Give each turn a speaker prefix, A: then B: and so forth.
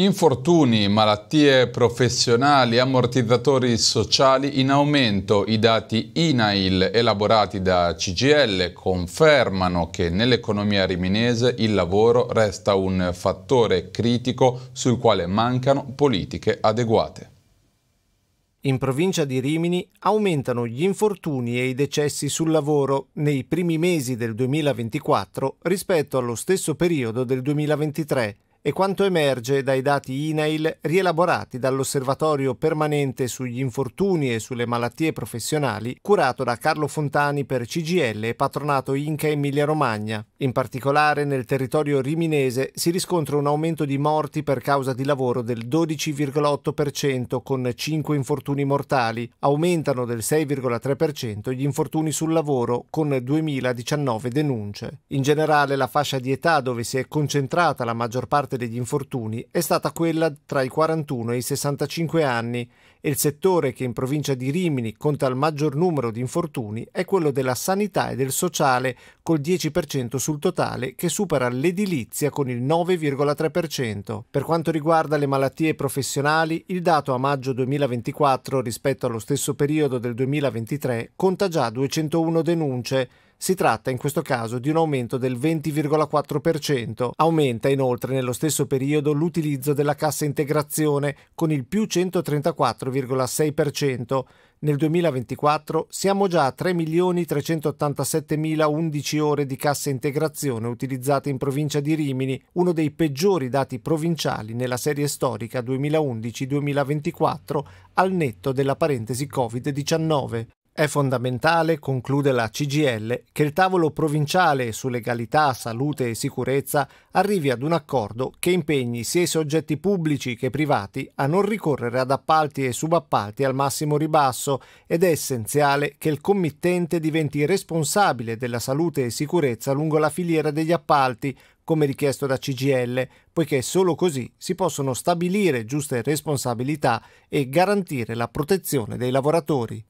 A: Infortuni, malattie professionali, ammortizzatori sociali in aumento. I dati INAIL elaborati da CGL confermano che nell'economia riminese il lavoro resta un fattore critico sul quale mancano politiche adeguate. In provincia
B: di Rimini aumentano gli infortuni e i decessi sul lavoro nei primi mesi del 2024 rispetto allo stesso periodo del 2023 e quanto emerge dai dati INAIL rielaborati dall'Osservatorio permanente sugli infortuni e sulle malattie professionali, curato da Carlo Fontani per CGL e patronato Inca Emilia Romagna. In particolare nel territorio riminese si riscontra un aumento di morti per causa di lavoro del 12,8% con 5 infortuni mortali, aumentano del 6,3% gli infortuni sul lavoro con 2019 denunce. In generale la fascia di età dove si è concentrata la maggior parte degli infortuni è stata quella tra i 41 e i 65 anni e il settore che in provincia di Rimini conta il maggior numero di infortuni è quello della sanità e del sociale col 10% sul totale che supera l'edilizia con il 9,3%. Per quanto riguarda le malattie professionali, il dato a maggio 2024 rispetto allo stesso periodo del 2023 conta già 201 denunce si tratta in questo caso di un aumento del 20,4%. Aumenta inoltre nello stesso periodo l'utilizzo della cassa integrazione con il più 134,6%. Nel 2024 siamo già a 3.387.011 ore di cassa integrazione utilizzate in provincia di Rimini, uno dei peggiori dati provinciali nella serie storica 2011-2024 al netto della parentesi Covid-19. È fondamentale, conclude la CGL, che il tavolo provinciale su legalità, salute e sicurezza arrivi ad un accordo che impegni sia i soggetti pubblici che privati a non ricorrere ad appalti e subappalti al massimo ribasso ed è essenziale che il committente diventi responsabile della salute e sicurezza lungo la filiera degli appalti, come richiesto da CGL, poiché solo così si possono stabilire giuste responsabilità e garantire la protezione dei lavoratori.